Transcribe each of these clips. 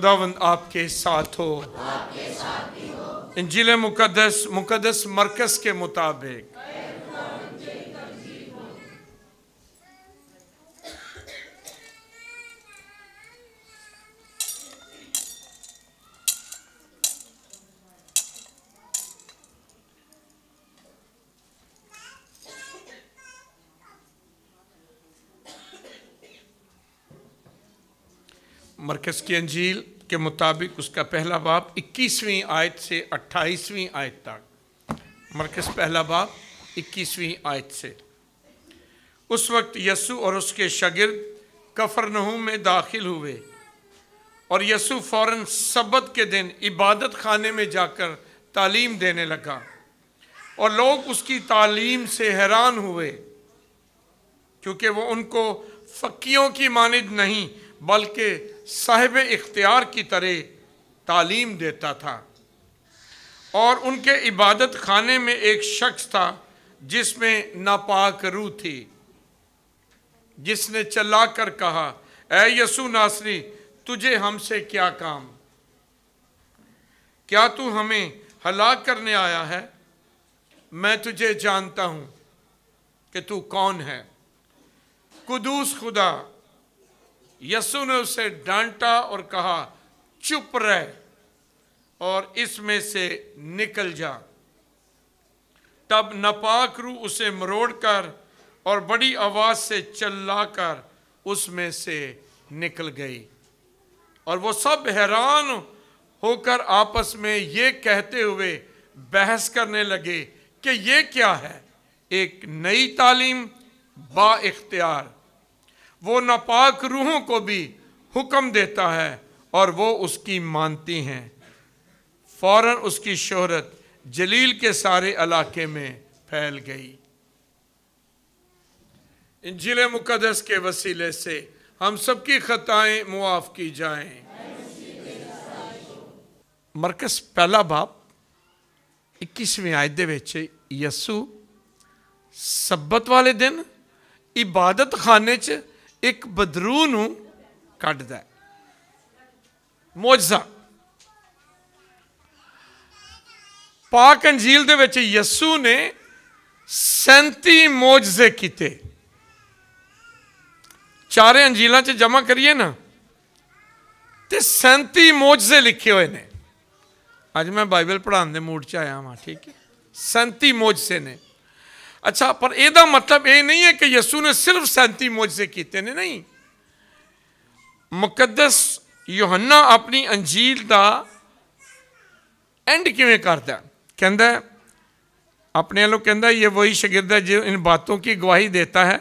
खुदावंद आपके साथ हो आपके साथ हो इंजिल मुकदस मुकदस मरकज के मुताबिक मरकज़ की अंजील के मुताबिक उसका पहला बाप 21वीं आयत से 28वीं आयत तक मरकज़ पहला बाप 21वीं आयत से उस वक्त यसु और उसके कफ़र कफरनहू में दाखिल हुए और यसु फौरन सबत के दिन इबादत खाने में जाकर तालीम देने लगा और लोग उसकी तालीम से हैरान हुए क्योंकि वो उनको फ़कीयों की मानद नहीं बल्कि साहिब इख्तियार की तरह तालीम देता था और उनके इबादत खाने में एक शख्स था जिसमें नापाक रूह थी जिसने चला कर कहा ए यसु नासरी तुझे हमसे क्या काम क्या तू हमें हलाक करने आया है मैं तुझे जानता हूं कि तू कौन है कुदूस खुदा यसु ने उसे डांटा और कहा चुप रह और इसमें से निकल जा तब नपाक रू उसे मरोड़ कर और बड़ी आवाज़ से चिल्लाकर उसमें से निकल गई और वो सब हैरान होकर आपस में ये कहते हुए बहस करने लगे कि ये क्या है एक नई तालीम बाख्तियार वो नापाक रूहों को भी हुक्म देता है और वो उसकी मानती हैं फ़ौर उसकी शहरत जलील के सारे इलाके में फैल गई इंजिल मुकदस के वसीले से हम सबकी खताएं मुआफ़ की जाएं। मरकस पहला बाप इक्कीसवीं आयत ਵਿੱਚ यसु सब्बत वाले दिन इबादत खाने च ਇੱਕ ਬਦਰੂ ਨੂੰ ਕੱਢਦਾ ਮੌਜਜ਼ਾ ਪਾਕ ਅੰਜੀਲ ਦੇ ਵਿੱਚ ਯਸੂ ਨੇ 37 ਮੌਜਜ਼ੇ ਕੀਤੇ ਚਾਰੇ ਅੰਜੀਲਾਂ 'ਚ ਜਮ੍ਹਾਂ ਕਰੀਏ ਨਾ ਤੇ 37 ਮੌਜਜ਼ੇ ਲਿਖੇ ਹੋਏ ਨੇ ਅੱਜ ਮੈਂ ਬਾਈਬਲ ਪੜ੍ਹਾਉਣ ਦੇ ਮੂਡ 'ਚ ਆਇਆ ਹਾਂ ਠੀਕ ਹੈ 37 ਮੌਜਜ਼ੇ ਨੇ अच्छा पर ਇਹਦਾ मतलब ये नहीं है कि ਯਿਸੂ ने सिर्फ सैंती ਮੌਜਜ਼ੇ ਕੀਤੇ ਨੇ ਨਹੀਂ ਮੁਕੱਦਸ ਯੋਹੰਨਾ ਆਪਣੀ ਅੰਜੀਲ ਦਾ ਐਂਡ ਕਿਵੇਂ ਕਰਦਾ ਕਹਿੰਦਾ अपने वालों कहता ये वही शगिर्द है जो इन बातों की गवाही देता है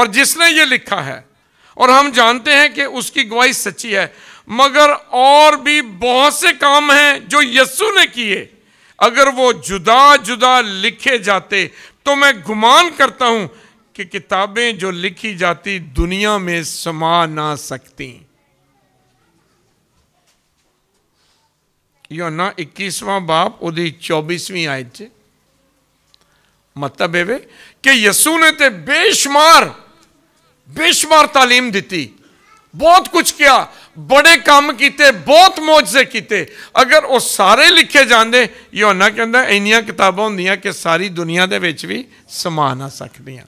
और जिसने ये लिखा है और हम जानते हैं कि उसकी गवाही सच्ची है मगर और भी बहुत से काम हैं जो यस्सु ने किए अगर वो जुदा जुदा लिखे जाते तो मैं गुमान करता हूं कि किताबें जो लिखी जाती दुनिया में समा ना सकती ना इक्कीसवां बाप उदी चौबीसवीं आयत से मतलब है कि यसू ने तो बेशुमार बेशुमार तालीम दी बहुत कुछ किया ਬੜੇ ਕੰਮ ਕੀਤੇ ਬਹੁਤ ਮੌਜੂਜ਼ੇ ਕੀਤੇ ਅਗਰ ਉਹ ਸਾਰੇ ਲਿਖੇ ਜਾਂਦੇ ਯੋਨਾ ਕਹਿੰਦਾ ਇੰਨੀਆਂ ਕਿਤਾਬਾਂ ਹੁੰਦੀਆਂ ਕਿ ਸਾਰੀ ਦੁਨੀਆ ਦੇ ਵਿੱਚ ਵੀ ਸਮਾ ਨਾ ਸਕਦੀਆਂ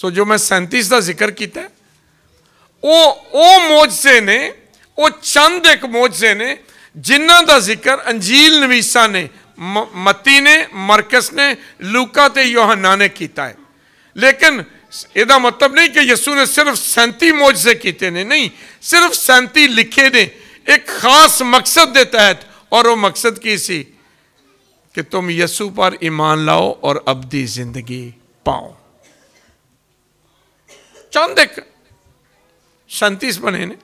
ਸੋ ਜੋ ਮੈਂ 37 ਦਾ ਜ਼ਿਕਰ ਕੀਤਾ ਉਹ ਉਹ ਮੌਜੂਜ਼ੇ ਨੇ ਉਹ ਚੰਦ ਇੱਕ ਮੌਜੂਜ਼ੇ ਨੇ ਜਿਨ੍ਹਾਂ ਦਾ ਜ਼ਿਕਰ ਅੰਜੀਲ ਨਵੀਸਾ ਨੇ ਮਤੀ ਨੇ ਮਰਕਸ ਨੇ ਲੂਕਾ ਤੇ ਯੋਹਨਾ ਨੇ ਕੀਤਾ ਹੈ ਲੇਕਿਨ यदा मतलब नहीं कि यसू ने सिर्फ सैंती ਮੌਜਜ਼ੇ किए ने नहीं सिर्फ सैंती लिखे ने एक खास मकसद के तहत और वह मकसद की सी कि तुम यसु पर ईमान लाओ और अबदी जिंदगी पाओ चंद एक सैतीस बने ने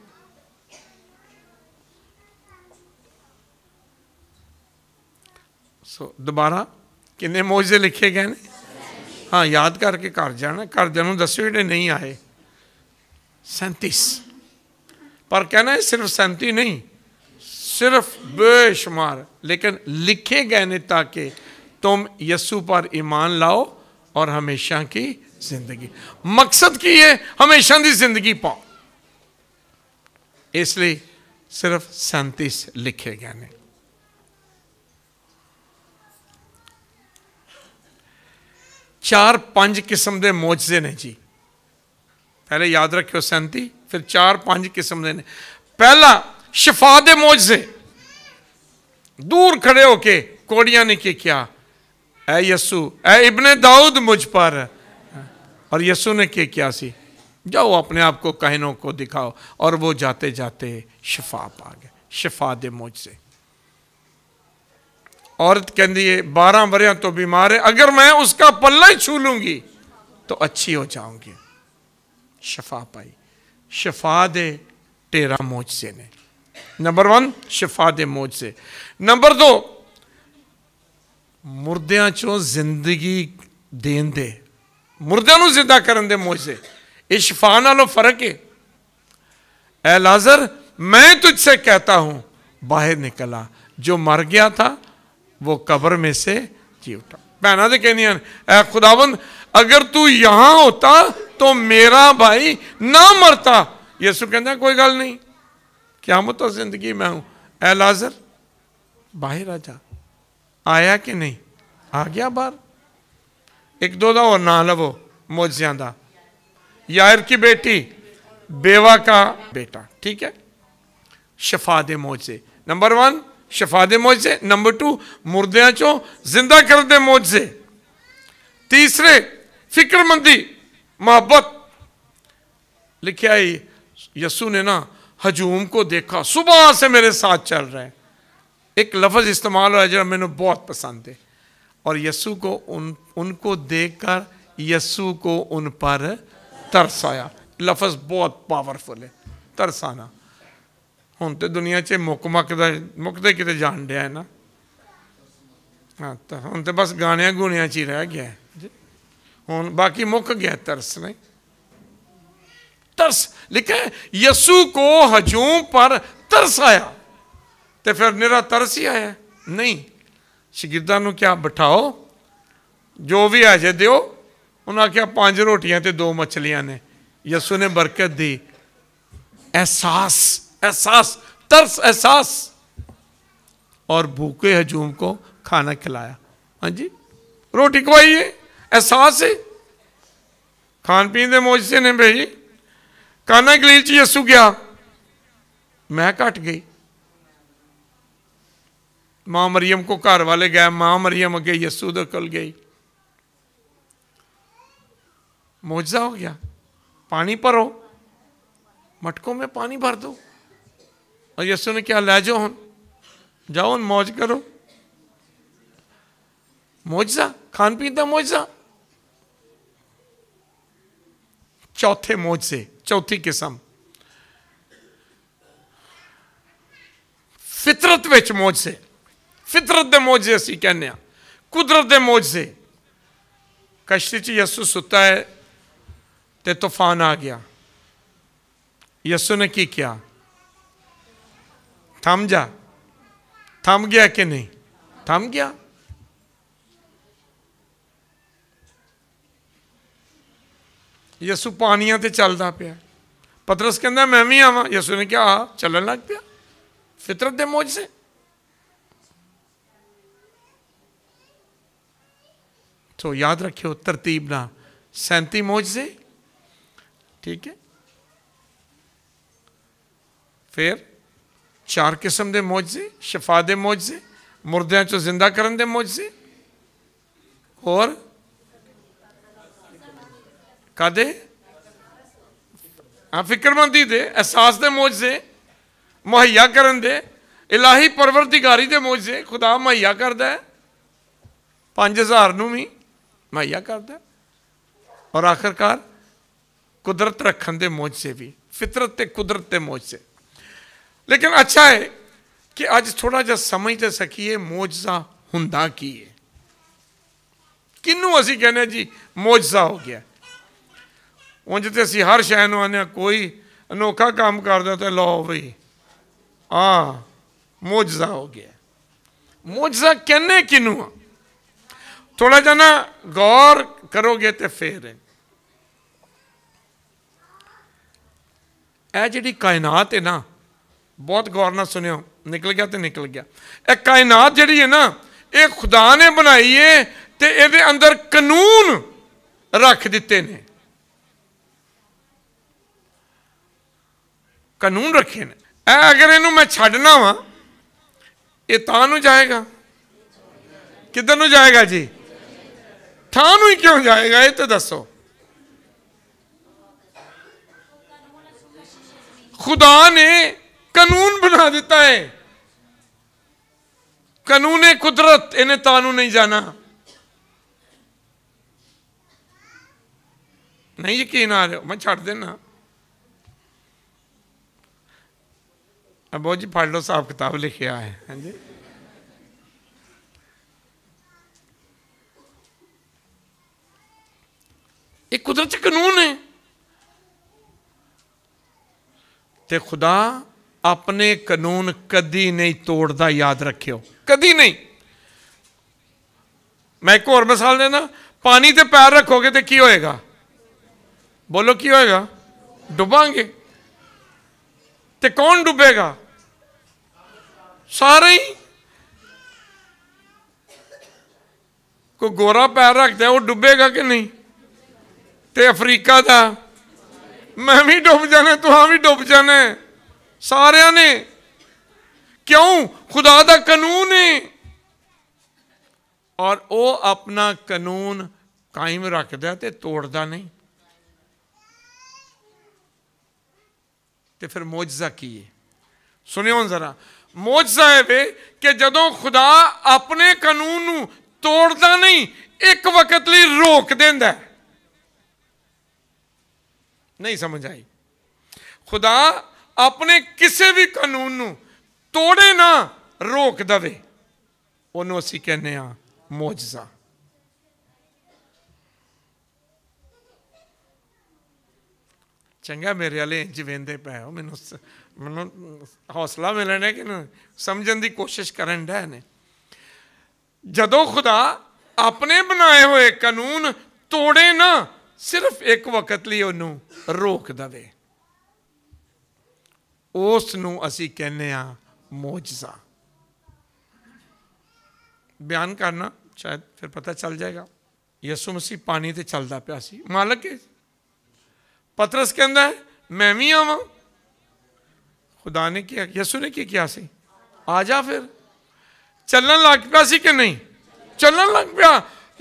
दोबारा किन्ने मोजे लिखे गए हैं हाँ याद करके घर जाना घर ਨੂੰ दस जो नहीं आए सैंतीस पर कहना है सिर्फ सैंती नहीं सिर्फ बेशुमार लेकिन लिखे गए ने ताकि तुम यस्सु पर ईमान लाओ और हमेशा की जिंदगी मकसद की है हमेशा की जिंदगी पाओ इसलिए सिर्फ सैंतीस लिखे गए ने चार पांच किस्म के मोजे ने जी पहले याद रखियो सैंती फिर चार पांच किस्म के ने पहला ਸ਼ਫਾ दे मोजे दूर खड़े होके कोड़िया ने के क्या ए यस्सु ऐ इबने दाऊद मुझ पर और यसु ने के क्या सी जाओ अपने आप को कहनों को दिखाओ और वो जाते जाते शफा पा गए शफा दे मोजे से औरत कहती है बारह वरिया तो बीमार है अगर मैं उसका पल्ला ही छू लूंगी तो अच्छी हो जाऊंगी शफा पाई शफा दे टेरा मोजसे ने नंबर वन शफा दे मोज से नंबर दो मुरद्या चो जिंदगी देन दे न जिंदा कर दे से यह शफा नो फर्क है ए लाजर मैं तुझसे कहता हूं बाहर निकला जो मर गया था वो कब्र में से जी उठा बहना दे कहनियन ए खुदाबंद अगर तू यहां होता तो मेरा भाई ना मरता यसु कहना कोई गल नहीं क्या मुता जिंदगी में हूं ए लाजर बाहर आ जा आया कि नहीं आ गया बाहर एक दो दा और ना लवो मोजिया दा यार की बेटी बेवा का बेटा ठीक है शफा दे मोजे नंबर वन शफा दे मौज से नंबर टू मुर्दियाँ चो जिंदा कर दे मौज से तीसरे फिक्रमंदी मोहब्बत लिखा है यसु ने ना हजूम को देखा सुबह से मेरे साथ चल रहे हैं एक लफ्ज़ इस्तेमाल हो जो मैंने बहुत पसंद है और यसु को उन उनको देखकर यसु को उन पर तरसाया लफज लफ्ज़ बहुत पावरफुल है तरसाना हूँ तो दुनिया 'ਚ मुक ਮੱਕਦਾ मुकते ਕਿਤੇ जान ਡਿਆ है ना हाँ ਤਾਂ ਹੁਣ ਤੇ ਬਸ ਗਾਣਿਆਂ ਗੁਣਿਆਂ 'ਚ ਹੀ ਰਹਿ ਗਿਆ ਹੁਣ ਬਾਕੀ ਮੁੱਕ ਗਿਆ ਤਰਸ तरस लिखा है यसु को हजूम पर तरस आया तो फिर मेरा तरस ही आया नहीं शगिरदा क्या बिठाओ जो भी है जे दौ उन्हें आख्या पांच रोटियां तो दो मछलियां ने यसु ने बरकत दी एहसास एहसास तरस एहसास और भूखे हजूम को खाना खिलाया हाँ जी रोटी खवाइए एहसास है खान पीन के मोजे ने भाई काना गलील च गया मैं घट गई मां मरियम को घर वाले गए मां मरियम अगे यसू दल गई मोजा हो गया पानी भरो मटकों में पानी भर दो और यसु ने क्या लै जाओ हम जाओ मौज करो मोजा खान पीन का मौजा चौथे मौज से चौथी किस्म फितरत बच्च मौज से फितरत दे मौज से असी कहने कुदरत दे मौज से कश्ती यसु सुता है ते तूफान आ गया यसु ने की क्या थम जा थम गया कि नहीं थम गया यसु पानिया से चलता पे पतरस कहना मैं भी आवा यसु ने कहा चलन लग पाया फितरत दे मौज से तो याद रखियो तरतीब ना सैंती मौज से ठीक है फिर ਚਾਰ ਕਿਸਮ ਦੇ ਮੌਜਜ਼ੇ ਸ਼ਫਾ ਦੇ ਮੌਜਜ਼ੇ ਮਰਦਿਆਂ ਚੋਂ ਜ਼ਿੰਦਾ ਕਰਨ ਦੇ ਮੌਜਜ਼ੇ ਹੋਰ ਕਾਦੇ ਆ ਫਿਕਰਮੰਦੀ ਦੇ ਅਹਿਸਾਸ ਦੇ ਮੌਜਜ਼ੇ ਮੁਹੱਈਆ ਕਰਨ ਦੇ ਇਲਾਹੀ ਪਰਵਰਦੀਗਾਰੀ ਦੇ ਮੌਜਜ਼ੇ ਖੁਦਾ ਮੁਹੱਈਆ ਕਰਦਾ ਹੈ 5000 ਨੂੰ ਵੀ ਮੁਹੱਈਆ ਕਰਦਾ ਔਰ ਆਖਰਕਾਰ ਕੁਦਰਤ ਰੱਖਣ ਦੇ ਮੌਜਜ਼ੇ ਵੀ ਫਿਤਰਤ ਤੇ ਕੁਦਰਤ ਦੇ ਮੌਜਜ਼ੇ लेकिन अच्छा है कि आज थोड़ा जा समझ तो है मौजा हों की है किनू असी कहने जी मौजा हो गया उंज तो असं हर शह आने कोई अनोखा काम कर दो तो लो भाई हाँ मौजा हो गया मौजा कहने किनू आ थोड़ा जा ना गौर करोगे तो फिर यह जी कायनात है ना ਬਹੁਤ ਗੌਰ ਨਾਲ ਸੁਣਿਓ ਨਿਕਲ ਗਿਆ ਤੇ ਨਿਕਲ ਗਿਆ ਇਹ ਕਾਇਨਾਤ ਜਿਹੜੀ ਹੈ ਨਾ ਇਹ ਖੁਦਾ ਨੇ ਬਣਾਈ ਏ ਤੇ ਇਹਦੇ ਅੰਦਰ ਕਾਨੂੰਨ ਰੱਖ ਦਿੱਤੇ ਨੇ ਕਾਨੂੰਨ ਰੱਖੇ ਨੇ ਇਹ ਅਗਰ ਇਹਨੂੰ ਮੈਂ ਛੱਡਣਾ ਵਾਂ ਇਹ ਤਾਂ ਨੂੰ ਜਾਏਗਾ ਕਿੱਧਰ ਨੂੰ ਜਾਏਗਾ ਜੀ ਥਾਂ ਨੂੰ ਹੀ ਕਿਉਂ ਜਾਏਗਾ ਇਹ ਤਾਂ ਦੱਸੋ ਖੁਦਾ ਨੇ कानून बना देता है कानून कुदरत इन्हें तानू नहीं जाना नहीं यकीन आ हो मैं छड़ देना अबो जी पढ़ साहब किताब आए है हाँ जी एक कुदरत कानून है ते खुदा ਆਪਣੇ ਕਾਨੂੰਨ ਕਦੀ ਨਹੀਂ ਤੋੜਦਾ ਯਾਦ ਰੱਖਿਓ ਕਦੀ ਨਹੀਂ ਮੈਂ ਇੱਕ ਹੋਰ ਮਿਸਾਲ ਦੇਣਾ ਪਾਣੀ ਤੇ ਪੈਰ ਰੱਖੋਗੇ ਤੇ ਕੀ ਹੋਏਗਾ ਬੋਲੋ ਕੀ ਹੋਏਗਾ ਡੁੱਬਾਂਗੇ ਤੇ ਕੌਣ ਡੁੱਬੇਗਾ ਸਾਰੇ ਹੀ ਕੋ ਗੋਰਾ ਪੈਰ ਰੱਖਦਾ ਉਹ ਡੁੱਬੇਗਾ ਕਿ ਨਹੀਂ ਤੇ ਅਫਰੀਕਾ ਦਾ ਮੈਂ ਵੀ ਡੁੱਬ ਜਾਣਾ ਤੂੰ ਵੀ ਡੁੱਬ ਜਾਣਾ सारे ने क्यों खुदा का कानून है और वो अपना कानून कायम रखता तो तोड़ता नहीं तो फिर मोजा की है सुनियो जरा मोजा है वे कि जो खुदा अपने कानून तोड़ता नहीं एक वक्त लिए रोक देता नहीं समझ आई खुदा ਆਪਣੇ ਕਿਸੇ ਵੀ ਕਾਨੂੰਨ ਨੂੰ ਤੋੜੇ ਨਾ ਰੋਕ ਦਵੇ ਉਹਨੂੰ ਅਸੀਂ ਕਹਿੰਦੇ ਆ ਮੌਜਜ਼ਾ ਚੰਗਾ ਮੇਰੇ ਵਾਲੇ ਇੰਜ ਵੇਂਦੇ ਪਏ ਹੋ ਮੈਨੂੰ ਮੈਨੂੰ ਹੌਸਲਾ ਮਿਲਣਾ ਕਿ ਨਾ ਸਮਝਣ ਦੀ ਕੋਸ਼ਿਸ਼ ਕਰਨ ਦਾ ਨੇ ਜਦੋਂ ਖੁਦਾ ਆਪਣੇ ਬਣਾਏ ਹੋਏ ਕਾਨੂੰਨ ਤੋੜੇ ਨਾ ਸਿਰਫ ਇੱਕ ਵਕਤ ਲਈ ਉਹਨੂੰ ਰੋਕ ਦਵੇ ਉਸ ਨੂੰ ਅਸੀਂ ਕਹਿੰਦੇ ਆ ਮੌਜਜ਼ਾ ਬਿਆਨ ਕਰਨਾ ਸ਼ਾਇਦ ਫਿਰ ਪਤਾ ਚੱਲ ਜਾਏਗਾ ਯਿਸੂ ਮਸੀਹ ਪਾਣੀ ਤੇ ਚੱਲਦਾ ਪਿਆ ਸੀ ਮਾਲਕ ਪਤਰਸ ਕਹਿੰਦਾ ਮੈਂ ਵੀ ਆਵਾਂ ਖੁਦਾ ਨੇ ਕਿਹਾ ਯਿਸੂ ਨੇ ਕੀ ਕਿਹਾ ਸੀ ਆ ਜਾ ਫਿਰ ਚੱਲਣ ਲੱਗ ਪਿਆ ਸੀ ਕਿ ਨਹੀਂ ਚੱਲਣ ਲੱਗ ਪਿਆ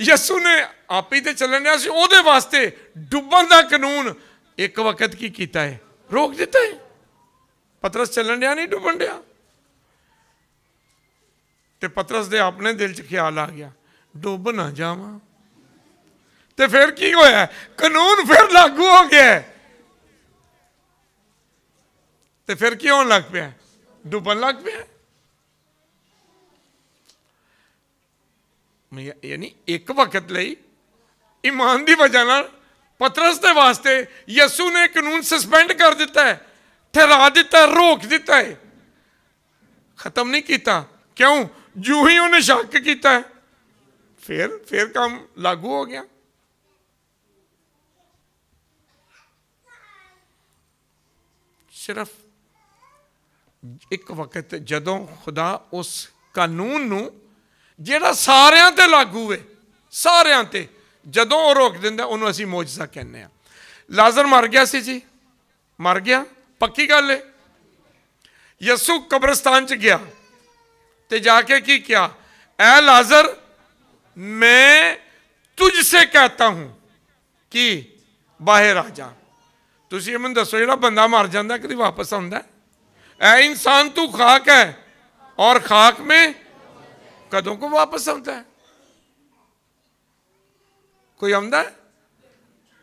ਯਿਸੂ ਨੇ ਆਪ ਹੀ ਤੇ ਚੱਲਣ ਰਿਹਾ ਸੀ ਉਹਦੇ ਵਾਸਤੇ ਡੁੱਬਣ ਦਾ ਕਾਨੂੰਨ ਇੱਕ ਵਕਤ ਕੀ ਕੀਤਾ ਹੈ ਰੋਕ ਦਿੱਤਾ ਹੈ ਪਤਰਸ ਚੱਲਣ ਡਿਆ ਨਹੀਂ ਡੁੱਬਣ ਡਿਆ ਤੇ ਪਤਰਸ ਦੇ ਆਪਣੇ ਦਿਲ 'ਚ ਖਿਆਲ ਆ ਗਿਆ ਡੁੱਬ ਨਾ ਜਾਵਾਂ ਤੇ ਫਿਰ ਕੀ ਹੋਇਆ ਕਾਨੂੰਨ ਫਿਰ ਲਾਗੂ ਹੋ ਗਿਆ ਤੇ ਫਿਰ ਕੀ ਹੋਣ ਲੱਗ ਪਿਆ ਡੁੱਬਣ ਲੱਗ ਪਿਆ ਯਾਨੀ ਇੱਕ ਵਕਤ ਲਈ ਇਮਾਨ ਦੀ ਵਜ੍ਹਾ ਨਾਲ ਪਤਰਸ ਦੇ ਵਾਸਤੇ ਯਿਸੂ ਨੇ ਕਾਨੂੰਨ ਸਸਪੈਂਡ ਕਰ ਦਿੱਤਾ ਹੈ ਠਹਿਰਾ ਦਿੱਤਾ ਰੋਕ ਦਿੱਤਾ ਹੈ ਖਤਮ ਨਹੀਂ ਕੀਤਾ ਕਿਉਂ ਜੂ ਹੀ ਉਹਨੇ ਸ਼ੱਕ ਕੀਤਾ ਫਿਰ ਫਿਰ ਕੰਮ ਲਾਗੂ ਹੋ ਗਿਆ ਸਿਰਫ ਇੱਕ ਵਕਤ ਜਦੋਂ ਖੁਦਾ ਉਸ ਕਾਨੂੰਨ ਨੂੰ ਜਿਹੜਾ ਸਾਰਿਆਂ ਤੇ ਲਾਗੂ ਹੋਵੇ ਸਾਰਿਆਂ ਤੇ ਜਦੋਂ ਉਹ ਰੋਕ ਦਿੰਦਾ ਉਹਨੂੰ ਅਸੀਂ ਮੌਜਜ਼ਾ ਕਹਿੰਦੇ ਆ ਲਾਜ਼ਰ ਮਰ ਗਿਆ ਸੀ ਜੀ ਮਰ ਗਿਆ ਪੱਕੀ ਗੱਲ ਹੈ ਯਸੂ ਕਬਰਸਤਾਨ ਚ ਗਿਆ ਤੇ ਜਾ ਕੇ ਕੀ ਕਿਹਾ ਐ ਲਾਜ਼ਰ ਮੈਂ ਤੁਝ ਸੇ ਕਹਤਾ ਹੂੰ ਕਿ ਬਾਹਰ ਆ ਜਾ ਤੁਸੀਂ ਇਹ ਮੈਨੂੰ ਦੱਸੋ ਜਿਹੜਾ ਬੰਦਾ ਮਰ ਜਾਂਦਾ ਕਦੀ ਵਾਪਸ ਆਉਂਦਾ ਐ ਇਨਸਾਨ ਤੂੰ ਖਾਕ ਹੈ ਔਰ ਖਾਕ ਮੇ ਕਦੋਂ ਕੋ ਵਾਪਸ ਆਉਂਦਾ ਹੈ ਕੋਈ ਆਉਂਦਾ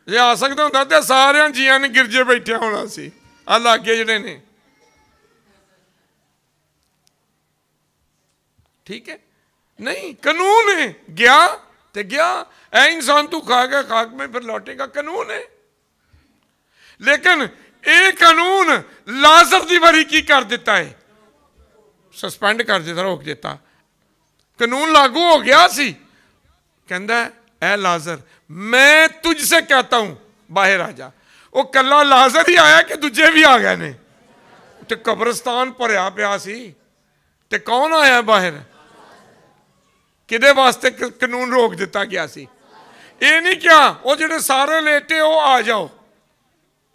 ਜੇ ਆ ਸਕਦਾ ਹੁੰਦਾ ਤੇ ਸਾਰਿਆਂ ਜੀਆਂ ਨੇ ਗਿਰਜੇ ਬੈਠਿਆ ਹੋਣਾ ਸੀ अल्लाह जड़े ने ठीक है नहीं कानून है गया तो गया ए इंसान तू खा गया खाक में फिर लौटेगा कानून है लेकिन ये कानून लाजर की बारी की कर देता है सस्पेंड कर देता रोक देता कानून लागू हो गया सी कहता है ए लाजर मैं तुझसे कहता हूं बाहर आ जा ਉਹ ਕੱਲਾ ਲਾਜ਼ਰ ਹੀ ਆਇਆ ਕਿ ਦੂਜੇ ਵੀ ਆ ਗਏ ਨੇ ਤੇ ਕਬਰਸਤਾਨ ਭਰਿਆ ਪਿਆ ਸੀ ਤੇ ਕੌਣ ਆਇਆ ਬਾਹਰ ਕਿਹਦੇ ਵਾਸਤੇ ਕਾਨੂੰਨ ਰੋਕ ਦਿੱਤਾ ਗਿਆ ਸੀ ਇਹ ਨਹੀਂ ਕਿਹਾ ਉਹ ਜਿਹੜੇ ਸਾਰੇ ਲੇਟੇ ਉਹ ਆ ਜਾਓ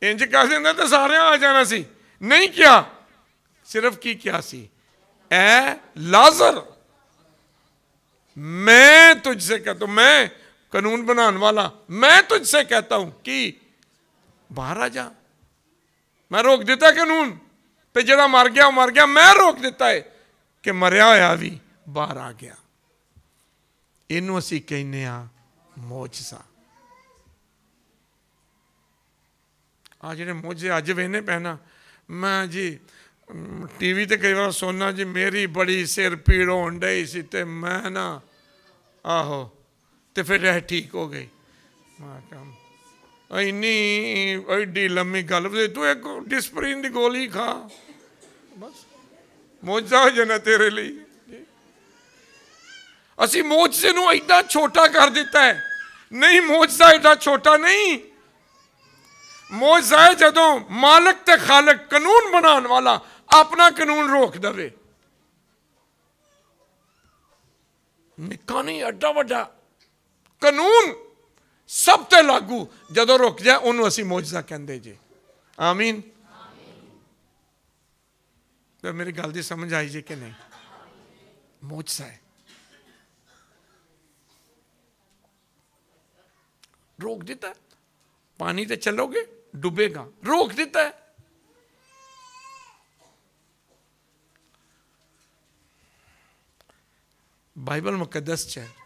ਇੰਜ ਕਹਿ ਦਿੰਦੇ ਤਾਂ ਸਾਰਿਆਂ ਆ ਜਾਣਾ ਸੀ ਨਹੀਂ ਕਿਹਾ ਸਿਰਫ ਕੀ ਕਿਹਾ ਸੀ ਐ ਲਾਜ਼ਰ मैं तुझसे कहता हूं मैं कानून बनाने वाला मैं तुझसे कहता हूं कि ਬਾਹਰ ਆ ਜਾ ਮੈਂ ਰੋਕ ਦਿੱਤਾ ਕਾਨੂੰਨ ਤੇ ਜਿਹੜਾ ਮਰ ਗਿਆ ਉਹ ਮਰ ਗਿਆ ਮੈਂ ਰੋਕ ਦਿੱਤਾ ਏ ਕਿ ਮਰਿਆ ਹੋਇਆ ਵੀ ਬਾਹਰ ਆ ਗਿਆ ਇਹਨੂੰ ਅਸੀਂ ਕਹਿੰਨੇ ਆ ਮੌਜਜ਼ਾ ਆ ਜਿਹੜੇ ਮੌਜੇ ਅੱਜ ਵੇਨੇ ਪੈਣਾ ਮੈਂ ਜੀ ਟੀਵੀ ਤੇ ਕਈ ਵਾਰ ਸੁਣਨਾ ਜੀ ਮੇਰੀ ਬੜੀ ਸਿਰ ਪੀੜ ਹੋਣ ਡਈ ਸੀ ਤੇ ਮੈਂ ਨਾ ਆਹੋ ਤੇ ਫਿਰ ਇਹ ਠੀਕ ਹੋ ਗਈ ਮਾ ਕੰਮ ਇੰਨੀ ਐਡੀ ਲੰਮੀ ਗੱਲ ਵੇ ਤੂੰ ਇੱਕ ਡਿਸਪਰੀਨ ਦੀ ਗੋਲੀ ਖਾ ਬਸ ਮੋਜਾ ਹੋ ਜਾਣਾ ਤੇਰੇ ਲਈ ਅਸੀਂ ਮੋਜਸੇ ਨੂੰ ਐਡਾ ਛੋਟਾ ਕਰ ਦਿੱਤਾ ਹੈ ਨਹੀਂ ਮੋਜਾ ਐਡਾ ਛੋਟਾ ਨਹੀਂ ਮੋਜਾ ਜਦੋਂ ਮਾਲਕ ਤੇ ਖਾਲਕ ਕਾਨੂੰਨ ਬਣਾਉਣ ਵਾਲਾ ਆਪਣਾ ਕਾਨੂੰਨ ਰੋਕ ਦਵੇ ਨਿਕਾ ਨਹੀਂ ਐਡਾ ਵੱਡਾ ਕਾਨੂੰਨ सब तो लागू जो रुक जाए उन्होंने असं मोजा कहें जी आमीन तो मेरी गल की समझ आई जी कि नहीं मोजा है रोक दिता पानी तो चलोगे डुबेगा रोक दिता है बाइबल मुकदस है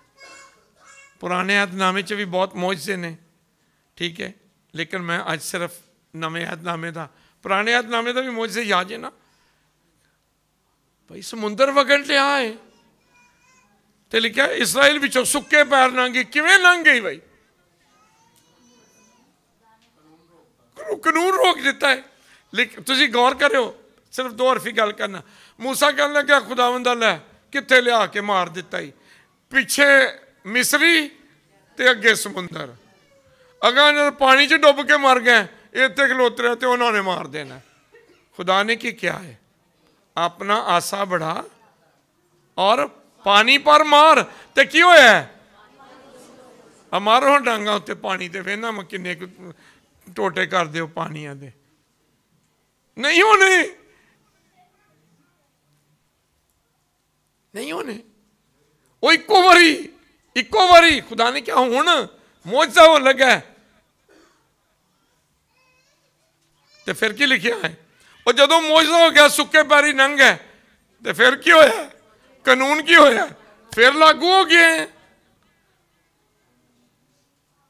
पुराने अहदनामे च भी बहुत मौजे ने ठीक है लेकिन मैं अज सिर्फ नवे अहदनामे का पुराने अहदनामे का भी मौजे याद है ना भाई समुंदर वगन लिया है तो लिखा इसराइल बिचों सुे पैर गई किमें लंघ गई भाई कानून रोक दिता है लेकिन तुम गौर करो सिर्फ दो अरफी गल करना मूसा कहने खुदावन दल है कितने लिया के मार दिता ही पिछे ਮਿਸਰੀ ਤੇ ਅੱਗੇ ਸਮੁੰਦਰ ਅਗਾ ਇਹਨਾਂ ਪਾਣੀ 'ਚ ਡੁੱਬ ਕੇ ਮਰ ਗਏ ਇੱਥੇ ਖਲੋਤਰੇ ਤੇ ਉਹਨਾਂ ਨੇ ਮਾਰ ਦੇਣਾ ਖੁਦਾ ਨੇ ਕੀ ਕਿਹਾ ਹੈ ਆਪਣਾ ਆਸਾ ਬੜਾ ਔਰ ਪਾਣੀ ਪਰ ਮਾਰ ਤੇ ਕੀ ਹੋਇਆ ਅਮਾਰੋ ਡਾਂਗਾ ਉੱਤੇ ਪਾਣੀ ਤੇ ਵੇਨਾ ਮੈਂ ਕਿੰਨੇ ਟੋਟੇ ਕਰ ਦਿਓ ਪਾਣੀਆਂ ਦੇ ਨਹੀਂ ਹੋਣੇ ਨਹੀਂ ਹੋਣੇ ਉਹ ਇੱਕੋ ਵਾਰੀ ਇੱਕੋ ਵਾਰੀ ਖੁਦਾ ਨੇ ਕਿਹਾ ਹੁਣ ਮੌਜਜ਼ਾ ਹੋ ਲੱਗਾ ਤੇ ਫਿਰ ਕੀ ਲਿਖਿਆ ਹੈ ਉਹ ਜਦੋਂ ਮੌਜਜ਼ਾ ਹੋ ਗਿਆ ਸੁੱਕੇ ਪੈਰੀ ਨੰਗ ਹੈ ਤੇ ਫਿਰ ਕੀ ਹੋਇਆ ਕਾਨੂੰਨ ਕੀ ਹੋਇਆ ਫਿਰ ਲਾਗੂ ਹੋ ਗਏ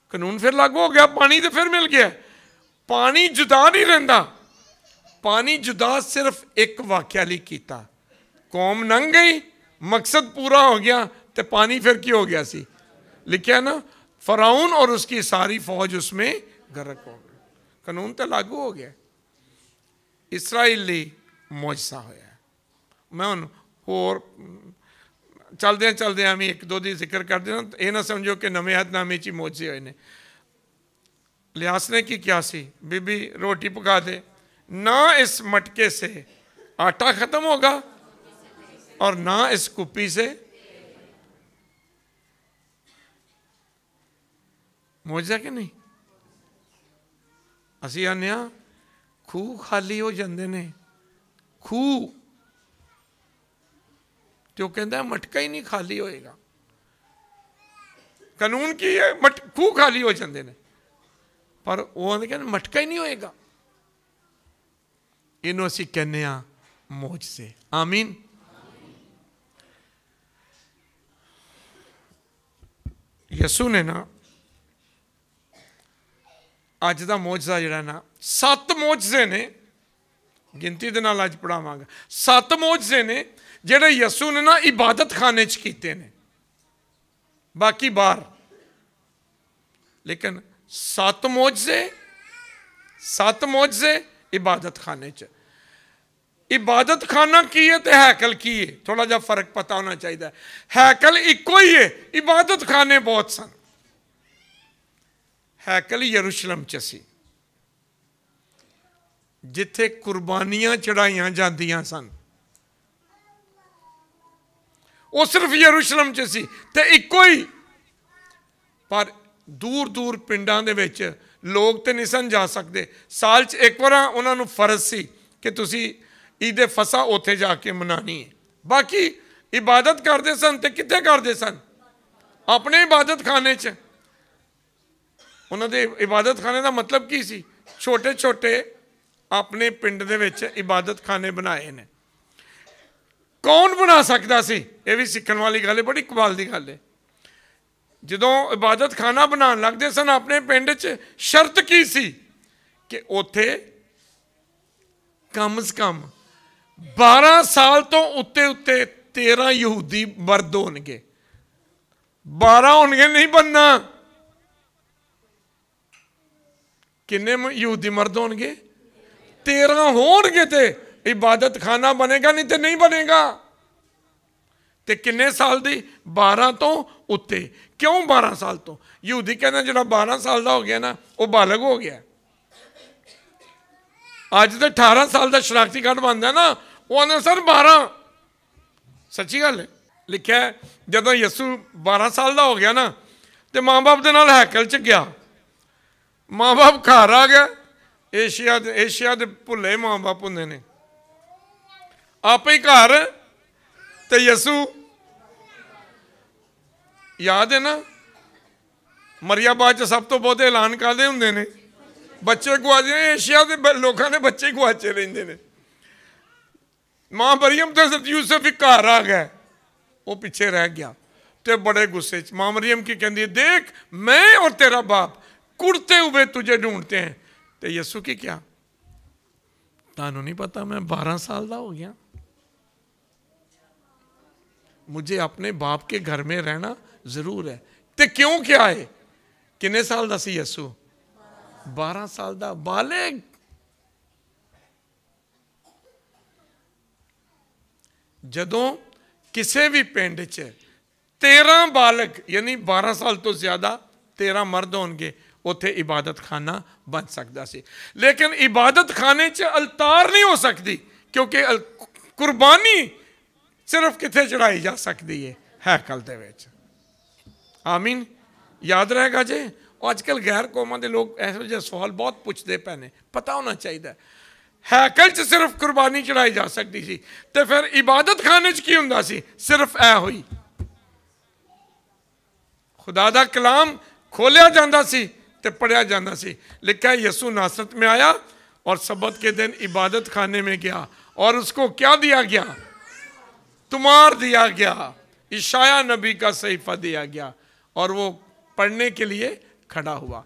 ਕਾਨੂੰਨ ਫਿਰ ਲਾਗੂ ਹੋ ਗਿਆ ਪਾਣੀ ਤੇ ਫਿਰ ਮਿਲ ਗਿਆ ਪਾਣੀ ਜੁਦਾ ਨਹੀਂ ਰਹਿੰਦਾ ਪਾਣੀ ਜੁਦਾ ਸਿਰਫ ਇੱਕ ਵਾਕਿਆ ਲਈ ਕੀਤਾ ਕੌਮ ਨੰਗ ਗਈ ਮਕਸਦ ਪੂਰਾ ਹੋ ਗਿਆ तो पानी फिर क्यों हो गया सी लिखा ना फराउन और उसकी सारी फौज उसमें गर्क हो गई कानून तो लागू हो गया इसराइल मुआजसा होया मैं हूँ होर चलद चलद अभी एक दो जिक्र कर देना यह ना समझो कि नवे हदनामे च ही मुआजे हुए हैं लियास ने की क्या सी बीबी रोटी पका दे ना इस मटके से आटा खत्म होगा और ना इस कुपी से ਮੌਜਜ਼ਾ ਕਿ ਨਹੀਂ ਅਸੀਂ ਆਨਿਆ ਖੂਹ ਖਾਲੀ ਹੋ ਜਾਂਦੇ ਨੇ ਖੂਹ ਤੇ ਉਹ ਕਹਿੰਦਾ ਮਟਕਾ ਹੀ ਨਹੀਂ ਖਾਲੀ ਹੋਏਗਾ ਕਾਨੂੰਨ ਕੀ ਹੈ ਮਟ ਖੂਹ ਖਾਲੀ ਹੋ ਜਾਂਦੇ ਨੇ ਪਰ ਉਹ ਆਂਦੇ ਕਹਿੰਦੇ ਮਟਕਾ ਹੀ ਨਹੀਂ ਹੋਏਗਾ ਇਹਨੂੰ ਅਸੀਂ ਕਹਿੰਦੇ ਆ ਮੌਜਜ਼ੇ ਆਮੀਨ ਯਸੂ ਨੇ ਨਾ अज का मोजा जरा ना सत्त मोजे ने गिनती दे अच पढ़ावगा सत्त मोजे ने जोड़े यसू ने ना इबादत खाने किते ने बाकी बार लेकिन सत्त मोजे सत्त मोजे इबादत खाने च इबादत खाना की है तो हैकल की है थोड़ा जा फर्क पता होना चाहिए हैकल एको ही है इबादत खाने बहुत सन ਹੈਕਲ ਯਰੂਸ਼ਲਮ ਚ ਸੀ ਜਿੱਥੇ ਕੁਰਬਾਨੀਆਂ ਚੜਾਈਆਂ ਜਾਂਦੀਆਂ ਸਨ ਉਹ ਸਿਰਫ ਯਰੂਸ਼ਲਮ ਚ ਸੀ ਤੇ ਇੱਕੋ ਹੀ ਪਰ ਦੂਰ ਦੂਰ ਪਿੰਡਾਂ ਦੇ ਵਿੱਚ ਲੋਕ ਤੇ ਨਹੀਂ ਸਨ ਜਾ ਸਕਦੇ ਸਾਲ 'ਚ ਇੱਕ ਵਾਰ ਉਹਨਾਂ ਨੂੰ ਫਰਜ਼ ਸੀ ਕਿ ਤੁਸੀਂ ਈਦੇ ਫਸਾ ਉੱਥੇ ਜਾ ਕੇ ਮਨਾਣੀ ਹੈ ਬਾਕੀ ਇਬਾਦਤ ਕਰਦੇ ਸਨ ਤੇ ਕਿੱਥੇ ਕਰਦੇ ਸਨ ਆਪਣੇ ਇਬਾਦਤ ਖਾਨੇ 'ਚ ਉਹਨਾਂ ਦੇ ਇਬਾਦਤਖਾਨੇ ਦਾ ਮਤਲਬ ਕੀ ਸੀ ਛੋਟੇ ਛੋਟੇ ਆਪਣੇ ਪਿੰਡ ਦੇ ਵਿੱਚ ਇਬਾਦਤਖਾਨੇ ਬਣਾਏ ਨੇ ਕੌਣ ਬਣਾ ਸਕਦਾ ਸੀ ਇਹ ਵੀ ਸਿੱਖਣ ਵਾਲੀ ਗੱਲ ਹੈ ਬੜੀ ਕਮਾਲ ਦੀ ਗੱਲ ਹੈ ਜਦੋਂ ਇਬਾਦਤਖਾਨਾ ਬਣਾਉਣ ਲੱਗਦੇ ਸਨ ਆਪਣੇ ਪਿੰਡ 'ਚ ਸ਼ਰਤ ਕੀ ਸੀ ਕਿ ਉੱਥੇ ਕਮਸ ਕਮ 12 ਸਾਲ ਤੋਂ ਉੱਤੇ ਉੱਤੇ 13 ਯਹੂਦੀ ਮਰਦ ਹੋਣਗੇ 12 ਹੋਣਗੇ ਨਹੀਂ ਬੰਨਾ ਕਿੰਨੇ ਯਹੂਦੀ ਮਰਦ ਹੋਣਗੇ 13 ਹੋਣਗੇ ਤੇ ਇਬਾਦਤ ਖਾਨਾ ਬਣੇਗਾ ਨਹੀਂ ਤੇ ਨਹੀਂ ਬਣੇਗਾ ਤੇ ਕਿੰਨੇ ਸਾਲ ਦੀ 12 ਤੋਂ ਉੱਤੇ ਕਿਉਂ 12 ਸਾਲ ਤੋਂ ਯਹੂਦੀ ਕਹਿੰਦਾ ਜਿਹੜਾ 12 ਸਾਲ ਦਾ ਹੋ ਗਿਆ ਨਾ ਉਹ ਬਾਲਗ ਹੋ ਗਿਆ ਅੱਜ ਤੇ 18 ਸਾਲ ਦਾ ਸ਼ਰਾਕਤੀ ਕਾਰਡ ਬਣਦਾ ਨਾ ਉਹ ਆਂਦਾ ਸਰ 12 ਸੱਚੀ ਗੱਲ ਲਿਖਿਆ ਜਦੋਂ ਯਿਸੂ 12 ਸਾਲ ਦਾ ਹੋ ਗਿਆ ਨਾ ਤੇ ਮਾਂ-ਬਾਪ ਦੇ ਨਾਲ ਹੈਕਲ ਚ ਗਿਆ ਮਾਂ-ਬਾਪ ਘਰ ਆ ਗਿਆ ਏਸ਼ੀਆ ਦੇ ਏਸ਼ੀਆ ਦੇ ਭੁੱਲੇ ਮਾਂ-ਬਾਪ ਹੁੰਦੇ ਨੇ ਆਪੇ ਹੀ ਘਰ ਤੇ ਯਸੂ ਯਾਦ ਹੈ ਨਾ ਮਰੀਆਬਾਦ ਚ ਸਭ ਤੋਂ ਬਹੁਤੇ ਐਲਾਨ ਕਰਦੇ ਹੁੰਦੇ ਨੇ ਬੱਚੇ ਗਵਾਚੇ ਏਸ਼ੀਆ ਦੇ ਲੋਕਾਂ ਦੇ ਬੱਚੇ ਗਵਾਚੇ ਰਹਿੰਦੇ ਨੇ ਮਾਂ ਮਰੀਮ ਤੇ ਸਤ ਯੂਸਫ ਹੀ ਘਰ ਆ ਗਿਆ ਉਹ ਪਿੱਛੇ ਰਹਿ ਗਿਆ ਤੇ ਬੜੇ ਗੁੱਸੇ ਚ ਮਾਂ ਮਰੀਮ ਕੀ ਕਹਿੰਦੀ ਦੇਖ ਮੈਂ ਔਰ ਤੇਰਾ ਬਾਪ कुड़ते हुए तुझे ढूंढते हैं तो यसु की क्या तानू नहीं पता मैं बारह साल का हो गया मुझे अपने बाप के घर में रहना जरूर है ते क्यों क्या है किन्ने साल का सी यसु बारह साल का बाले जदों किसी भी पिंड च तेरह बालक यानी बारह साल तो ज्यादा तेरह मर्द हो उत्थे इबादत खाना बन सकता से लेकिन इबादत खाने च अलतार नहीं हो सकती क्योंकि अल कुर्बानी सिर्फ कितने चढ़ाई जा सकती है हैकल के आमीन याद रहेगा जे अजक गैर कौम के लोग ऐसे जो सवाल बहुत पूछते पैने पता होना चाहिए हैकल च सिर्फ कुर्बानी चढ़ाई जा सकती सी तो फिर इबादत खाने की होंगे सी सिर्फ ए हुई खुदा का कलाम खोलिया जाता सी तो पढ़िया जाता से लिखा यसु नासरत में आया और सबत के दिन इबादत खाने में गया और उसको क्या दिया गया तुमार दिया गया ईशाया नबी का सहीफा दिया गया और वो पढ़ने के लिए खड़ा हुआ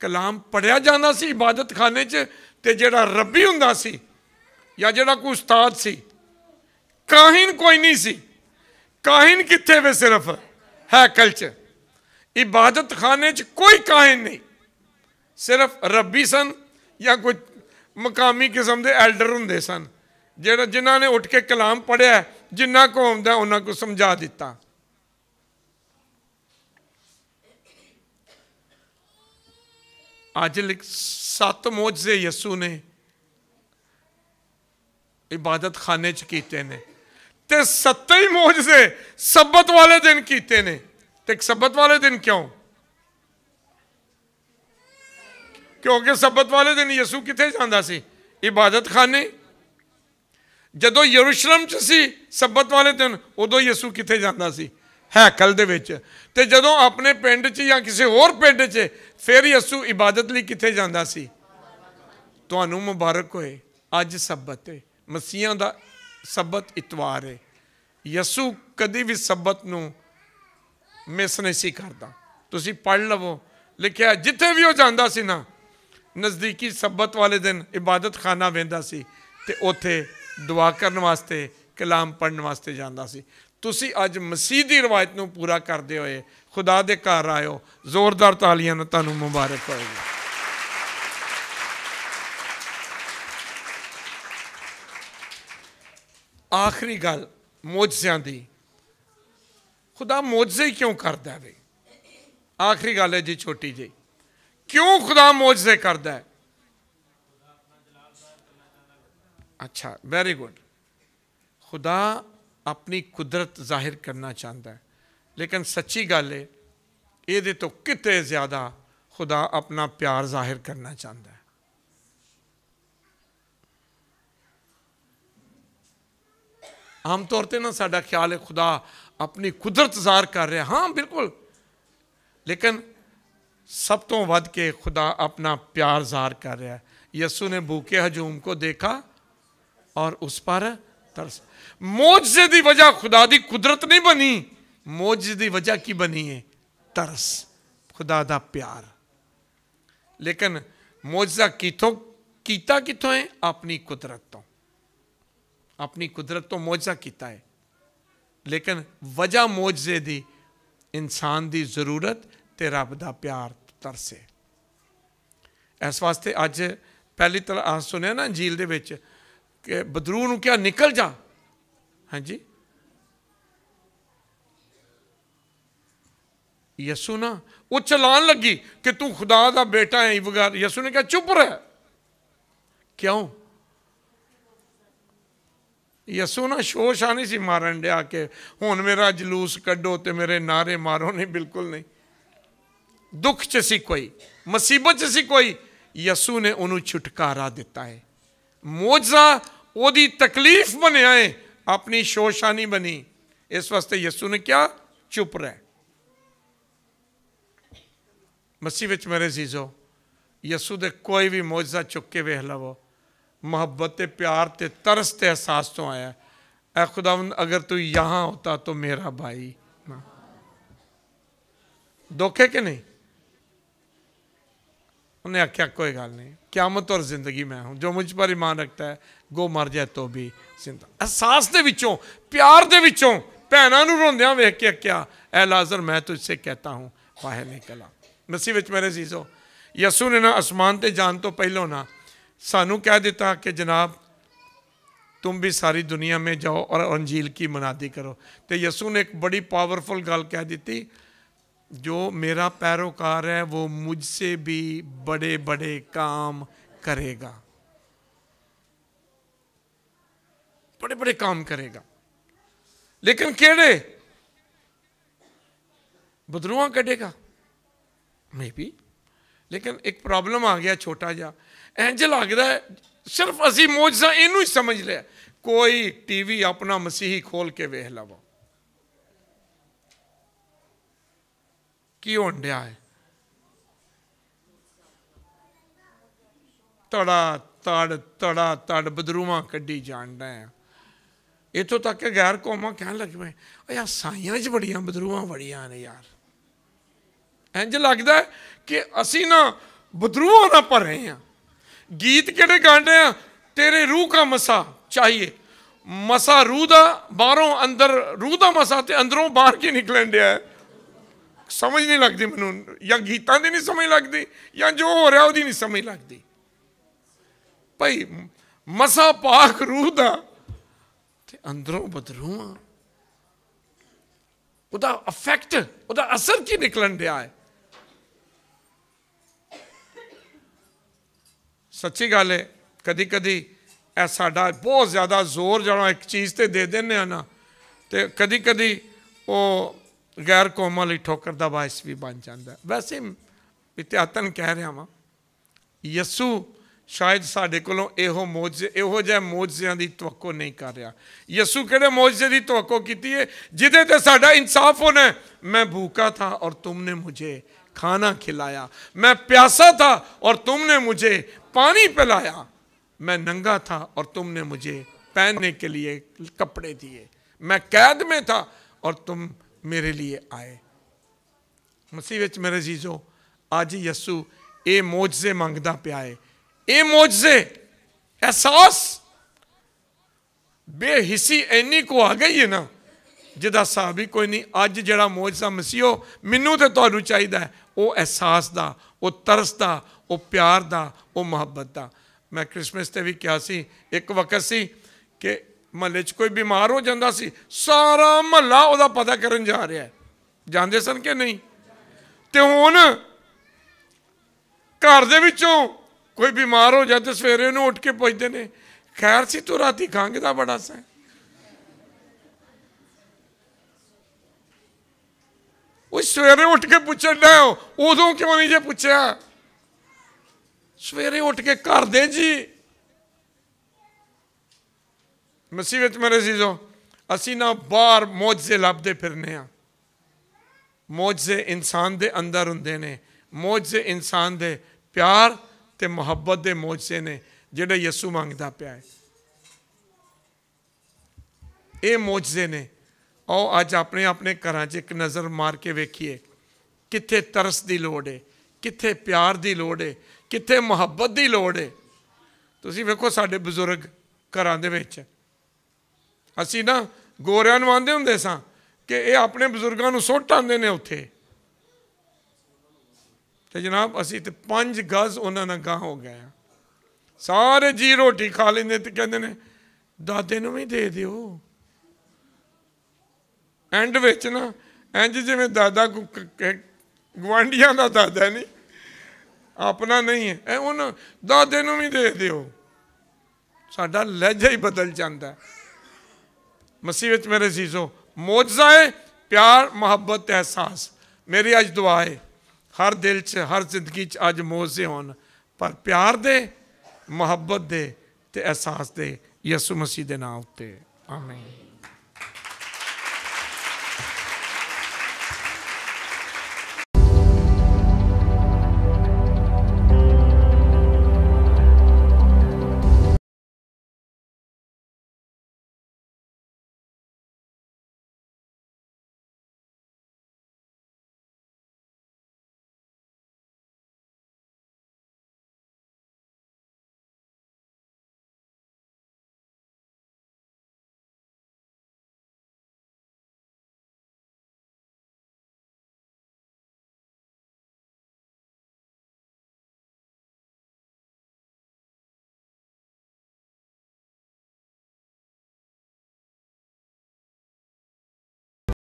कलाम पढ़िया जाना सी इबादत खाने च तो जरा रबी हों या जरा कोई उस्ताद सी काहिन कोई नहीं सी काहिन कितने वे सिर्फ है कल्चर इबादत खाने च कोई कायन नहीं सिर्फ रबी सन या कोई मकामी किस्म के एल्डर होंगे सन जिन्ह ने उठ के कलाम पढ़िया जिन्ना को आंदा उन्होंने को समझा दिता अज लिख सत मोजे यसू ने इबादत खाने चते ने सत्त ही मोजे सब्बत वाले दिन किते ने ਤੇ ਸਬਤ ਵਾਲੇ ਦਿਨ ਕਿਉਂ ਕਿਉਂਕਿ ਸਬਤ ਵਾਲੇ ਦਿਨ ਯਿਸੂ ਕਿੱਥੇ ਜਾਂਦਾ ਸੀ ਇਬਾਦਤ ਖਾਨੇ ਜਦੋਂ ਯਰੂਸ਼ਲਮ ਚ ਸੀ ਸਬਤ ਵਾਲੇ ਦਿਨ ਉਦੋਂ ਯਿਸੂ ਕਿੱਥੇ ਜਾਂਦਾ ਸੀ ਹੈਕਲ ਦੇ ਵਿੱਚ ਤੇ ਜਦੋਂ ਆਪਣੇ ਪਿੰਡ 'ਚ ਜਾਂ ਕਿਸੇ ਹੋਰ ਪਿੰਡ 'ਚ ਫਿਰ ਯਿਸੂ ਇਬਾਦਤ ਲਈ ਕਿੱਥੇ ਜਾਂਦਾ ਸੀ ਤੁਹਾਨੂੰ ਮੁਬਾਰਕ ਹੋਏ ਅੱਜ ਸਬਤ ਹੈ ਮਸੀਹਾਂ ਦਾ ਸਬਤ ਇਤਵਾਰ ਹੈ ਯਿਸੂ ਕਦੀ ਵੀ ਸਬਤ ਨੂੰ ਮਿਸ ਨਹੀਂ ਸੀ ਕਰਦਾ ਤੁਸੀਂ ਪੜ ਲਵੋ ਲਿਖਿਆ ਜਿੱਥੇ ਵੀ ਉਹ ਜਾਂਦਾ ਸੀ ਨਾ ਨਜ਼ਦੀਕੀ ਸਬਤ ਵਾਲੇ ਦਿਨ ਇਬਾਦਤ ਖਾਨਾ ਵੇਂਦਾ ਸੀ ਤੇ ਉੱਥੇ ਦੁਆ ਕਰਨ ਵਾਸਤੇ ਕਲਾਮ ਪੜਨ ਵਾਸਤੇ ਜਾਂਦਾ ਸੀ ਤੁਸੀਂ ਅੱਜ ਮਸੀਹ ਦੀ ਰਵਾਇਤ ਨੂੰ ਪੂਰਾ ਕਰਦੇ ਹੋਏ ਖੁਦਾ ਦੇ ਘਰ ਆਇਓ ਜ਼ੋਰਦਾਰ ਤਾਲੀਆਂ ਨਾਲ ਤੁਹਾਨੂੰ ਮੁਬਾਰਕ ਹੋਵੇ ਆਖਰੀ ਗੱਲ ਮੌਜਿਆਂ ਦੀ खुदा मोजे क्यों ਕਰਦਾ ਵੇ आखिरी गल है जी छोटी जी क्यों खुदा ਮੌਜਜ਼ੇ कर दे अच्छा वेरी गुड खुदा अपनी कुदरत जाहिर करना चाहता है लेकिन सच्ची गल है ये तो कितने ज़्यादा खुदा अपना प्यार जाहिर करना चाहता है आम तौर पर ना सा ख्याल है खुदा अपनी कुदरत ਜ਼ਾਹਰ कर रहे हाँ बिल्कुल लेकिन सब तो वध के खुदा अपना प्यार जार कर रहा है यसु ने भूखे हजूम को देखा और उस पर तरस मोजे की वजह खुदा की कुदरत नहीं बनी मोजे की वजह की बनी है तरस खुदा का प्यार लेकिन मोजा कितों कीता कितों है अपनी कुदरत तो अपनी कुदरत तो मोजा किता है लेकिन वजह मोजे दी इंसान दी जरूरत ते रब का प्यार तरसे इस वास्ते अज पहली तरह सुने ना झील के बदरू कि क्या निकल जा हाँ जी यसु ना वो चलान लगी कि तू खुदा का बेटा है बगैर यसु ने कहा चुप रह क्यों यसू ना शोश आनी सी मारन दिया के हूँ मेरा जलूस क्डो तो मेरे नारे मारो नहीं बिल्कुल नहीं दुख च सी कोई मुसीबत ची कोई यसू ने उन्हू छुटकारा दिता है मोजा ओदी तकलीफ बनया है अपनी शोशानी बनी इस वास्ते यसू ने क्या चुप रह मसीह मेरे जीजो यसू दे कोई भी मोजा चुके वेख लवो मोहब्बत प्यार ते तरस ते एहसास तो आया ऐ खुदा अगर तू यहाँ होता तो मेरा भाई दुख है कि नहीं उन्हें आख्या कोई गल नहीं क्यामत और जिंदगी मैं हूँ जो मुझ पर ईमान रखता है गो मर जाए तो भी जिंदा एहसास के प्यार विचों भैनों रोंद वेख के आख्या ए लाजर मैं तुझसे कहता हूँ वाहे निकला मसीह मेरे सीसो यसू ने ना आसमान से जाने तो पहलों ना सानू कह दिता कि जनाब तुम भी सारी दुनिया में जाओ और अंजील की मनादी करो तो यसु ने एक बड़ी पावरफुल गल कह दी जो मेरा पैरोकार है वो मुझसे भी बड़े बड़े काम करेगा बड़े बड़े काम करेगा लेकिन केड़े बदरुआ कटेगा मे भी लेकिन एक प्रॉब्लम आ गया छोटा जा ਇੰਜ ਲੱਗਦਾ ਸਿਰਫ ਅਸੀਂ ਮੌਜਜ਼ਾ ਇਹਨੂੰ ਹੀ ਸਮਝ ਲਿਆ ਕੋਈ ਟੀਵੀ ਆਪਣਾ ਮਸੀਹੀ ਖੋਲ ਕੇ ਵੇਖ ਲਵਾ ਕੀ ਹੋਣ ਡਿਆ ਹੈ ਤੜਾ ਤੜ ਤੜਾ ਤੜ ਬਦਰੂਮਾ ਕੱਢੀ ਜਾਂਦਾ ਹੈ ਇਥੋਂ ਤੱਕ ਕਿ ਗੈਰ ਕੋਮਾ ਕਹਿਣ ਲੱਗ ਪਏ ਓਏ ਆ ਸਾਈਆਂ 'ਚ ਬੜੀਆਂ ਬਦਰੂਆਂ ਬੜੀਆਂ ਨੇ ਯਾਰ ਇੰਜ ਲੱਗਦਾ ਕਿ ਅਸੀਂ ਨਾ ਬਦਰੂਆਂ ਨਾਲ ਭਰੇ ਆਂ ਗੀਤ ਕਿਹੜੇ ਗਾਣੇ ਆ ਤੇਰੇ ਰੂਹ ਦਾ ਮਸਾ ਚਾਹੀਏ ਮਸਾ ਰੂਹ ਦਾ ਬਾਹਰੋਂ ਅੰਦਰ ਰੂਹ ਦਾ ਮਸਾ ਤੇ ਅੰਦਰੋਂ ਬਾਹਰ ਕੀ ਨਿਕਲਣ ਡਿਆ ਸਮਝ ਨਹੀਂ ਲੱਗਦੀ ਮੈਨੂੰ ਜਾਂ ਗੀਤਾਂ ਦੀ ਨਹੀਂ ਸਮਝ ਲੱਗਦੀ ਜਾਂ ਜੋ ਹੋ ਰਿਹਾ ਉਹਦੀ ਨਹੀਂ ਸਮਝ ਲੱਗਦੀ ਭਾਈ ਮਸਾ ਪਾਖ ਰੂਹ ਦਾ ਤੇ ਅੰਦਰੋਂ ਬਦਰੂਆ ਉਹਦਾ ਅਫੈਕਟ ਉਹਦਾ ਅਸਰ ਕੀ ਨਿਕਲਣ ਡਿਆ ਹੈ ਸੱਚੀ ਗੱਲ ਹੈ ਕਦੀ ਕਦੀ ਇਹ ਸਾਡਾ ਬਹੁਤ ਜ਼ਿਆਦਾ ਜ਼ੋਰ ਜਾਣਾ ਇੱਕ ਚੀਜ਼ ਤੇ ਦੇ ਦਿੰਨੇ ਆ ਨਾ ਤੇ ਕਦੀ ਕਦੀ ਉਹ ਗੈਰ ਕੋਮਲ ਹੀ ਠੋਕਰ ਦਾ ਵਾਇਸ ਵੀ ਬਣ ਜਾਂਦਾ ਵੈਸੇ ਇਤਿਆਤਨ ਕਹਿ ਰਿਹਾ ਵਾਂ ਯਸੂ ਸ਼ਾਇਦ ਸਾਡੇ ਕੋਲੋਂ ਇਹੋ ਮੌਜੇ ਇਹੋ ਜਿਹੇ ਮੌਜਿਆਂ ਦੀ ਤਵੱਕੋ ਨਹੀਂ ਕਰ ਰਿਹਾ ਯਸੂ ਕਿਹੜੇ ਮੌਜੇ ਦੀ ਤਵੱਕੋ ਕੀਤੀ ਹੈ ਜਿਹਦੇ ਤੇ ਸਾਡਾ ਇਨਸਾਫ ਹੋਣਾ ਮੈਂ ਭੂਖਾ ਥਾ ਔਰ ਤੁਮਨੇ ਮੁਝੇ ਖਾਣਾ ਖਿਲਾਇਆ ਮੈਂ ਪਿਆਸਾ ਥਾ ਔਰ ਤੁਮਨੇ ਮੁਝੇ ਪਾਣੀ ਪਿਲਾਇਆ ਮੈਂ ਨੰਗਾ ਥਾ ਔਰ ਤੁਮਨੇ मुझे ਪਹਿਨਨੇ ਕੇ लिए ਕਪੜੇ दिए ਮੈਂ ਕੈਦ ਮੇ ਥਾ ਔਰ ਤੁਮ ਮੇਰੇ लिए ਆਏ ਮਸੀਹ ਵਿੱਚ ਮੇਰੇ ਜੀਜੋ ਅੱਜ ਯਸੂ ਇਹ ਮੌਜਜ਼ੇ ਮੰਗਦਾ ਪਿਆ ਏ ਇਹ ਮੌਜਜ਼ੇ ਅਹਿਸਾਸ ਬੇਹਿਸੀ ਐਨੀ ਕੋ ਆ ਗਈ ਹੈ ਨਾ ਜਿਹਦਾ ਸਾਹਬ ਹੀ ਕੋਈ ਨਹੀਂ ਅੱਜ ਜਿਹੜਾ ਮੌਜਜ਼ਾ ਮਸੀਹੋ ਮੈਨੂੰ ਤੇ ਤੁਹਾਨੂੰ ਚਾਹੀਦਾ ਉਹ ਅਹਿਸਾਸ ਦਾ ਉਹ ਤਰਸ ਦਾ ਉਹ ਪਿਆਰ ਦਾ ਉਹ ਮੁਹੱਬਤ ਦਾ ਮੈਂ ਕ੍ਰਿਸਮਸ ਤੇ ਵੀ ਕਿਹਾ ਸੀ ਇੱਕ ਵਕਤ ਸੀ ਕਿ ਮਹੱਲੇ 'ਚ ਕੋਈ ਬਿਮਾਰ ਹੋ ਜਾਂਦਾ ਸੀ ਸਾਰਾ ਮਹੱਲਾ ਉਹਦਾ ਪਤਾ ਕਰਨ ਜਾ ਰਿਹਾ ਜਾਂਦੇ ਸਨ ਕਿ ਨਹੀਂ ਤੇ ਹੁਣ ਘਰ ਦੇ ਵਿੱਚੋਂ ਕੋਈ ਬਿਮਾਰ ਹੋ ਜਾਂਦਾ ਸਵੇਰੇ ਨੂੰ ਉੱਠ ਕੇ ਪੁੱਛਦੇ ਨੇ ਖੈਰ ਸੀ ਤੂੰ ਰਾਤੀ ਖਾਂਗੇ ਦਾ ਬੜਾ ਸੈਂ ਉਹ ਸਵੇਰੇ ਉੱਠ ਕੇ ਪੁੱਛਣ ਦਾ ਉਦੋਂ ਕਿਉਂ ਨਹੀਂ ਜੇ ਪੁੱਛਿਆ ਸਵੇਰੇ ਉੱਠ ਕੇ ਕਰ ਦੇ ਜੀ ਮਸੀਹ ਵਿੱਚ ਮੇਰੇ ਜੀਜ਼ੋ ਅਸੀਂ ਨਾ ਬਾਹਰ ਮੌਜੇ ਲੱਭਦੇ ਫਿਰਨੇ ਆ ਮੌਜੇ ਇਨਸਾਨ ਦੇ ਅੰਦਰ ਹੁੰਦੇ ਨੇ ਮੌਜੇ ਇਨਸਾਨ ਦੇ ਪਿਆਰ ਤੇ ਮੁਹੱਬਤ ਦੇ ਮੌਜੇ ਨੇ ਜਿਹੜੇ ਯਿਸੂ ਮੰਗਦਾ ਪਿਆ ਹੈ ਇਹ ਮੌਜੇ ਨੇ ਆਓ ਅੱਜ ਆਪਣੇ ਆਪਣੇ ਘਰਾਂ 'ਚ ਇੱਕ ਨਜ਼ਰ ਮਾਰ ਕੇ ਵੇਖੀਏ ਕਿੱਥੇ ਤਰਸ ਦੀ ਲੋੜ ਏ ਕਿੱਥੇ ਪਿਆਰ ਦੀ ਲੋੜ ਏ ਕਿੱਥੇ ਮੁਹੱਬਤ ਦੀ ਲੋੜ ਏ ਤੁਸੀਂ ਵੇਖੋ ਸਾਡੇ ਬਜ਼ੁਰਗ ਘਰਾਂ ਦੇ ਵਿੱਚ ਅਸੀਂ ਨਾ ਗੋਰਿਆਂ ਨੂੰ ਆਂਦੇ ਹੁੰਦੇ ਸਾਂ ਕਿ ਇਹ ਆਪਣੇ ਬਜ਼ੁਰਗਾਂ ਨੂੰ ਸੁੱਟ ਆਂਦੇ ਨੇ ਉੱਥੇ ਤੇ ਜਨਾਬ ਅਸੀਂ ਤੇ ਪੰਜ ਗਜ਼ ਉਹਨਾਂ ਨਾਲ ਗਾਂ ਹੋ ਗਏ ਸਾਰੇ ਜੀ ਰੋਟੀ ਖਾ ਲੈਂਦੇ ਤੇ ਕਹਿੰਦੇ ਨੇ ਦਾਦੇ ਨੂੰ ਵੀ ਦੇ ਦਿਓ ਐਂਡ ਵਿੱਚ ਨਾ ਇੰਜ ਜਿਵੇਂ ਦਾਦਾ ਗਵਾਂਡੀਆਂ ਦਾ ਦਾਦਾ ਨਹੀਂ ਆਪਣਾ ਨਹੀਂ ਹੈ ਇਹ ਉਹਨਾਂ ਦਾਦੇ ਨੂੰ ਵੀ ਦੇ ਦਿਓ ਸਾਡਾ ਲਹਿਜਾ ਹੀ ਬਦਲ ਜਾਂਦਾ ਮਸੀਹ ਵਿੱਚ ਮੇਰੇ ਜੀਜ਼ੋ ਮੌਜਜ਼ਾ ਹੈ ਪਿਆਰ ਮੁਹੱਬਤ ਅਹਿਸਾਸ ਮੇਰੀ ਅੱਜ ਦੁਆ ਹੈ ਹਰ ਦਿਲ 'ਚ ਹਰ ਜ਼ਿੰਦਗੀ 'ਚ ਅੱਜ ਮੌਜਜ਼ੇ ਹੋਣ ਪਰ ਪਿਆਰ ਦੇ ਮੁਹੱਬਤ ਦੇ ਤੇ ਅਹਿਸਾਸ ਦੇ ਯਿਸੂ ਮਸੀਹ ਦੇ ਨਾਮ ਉੱਤੇ ਆਮੀਨ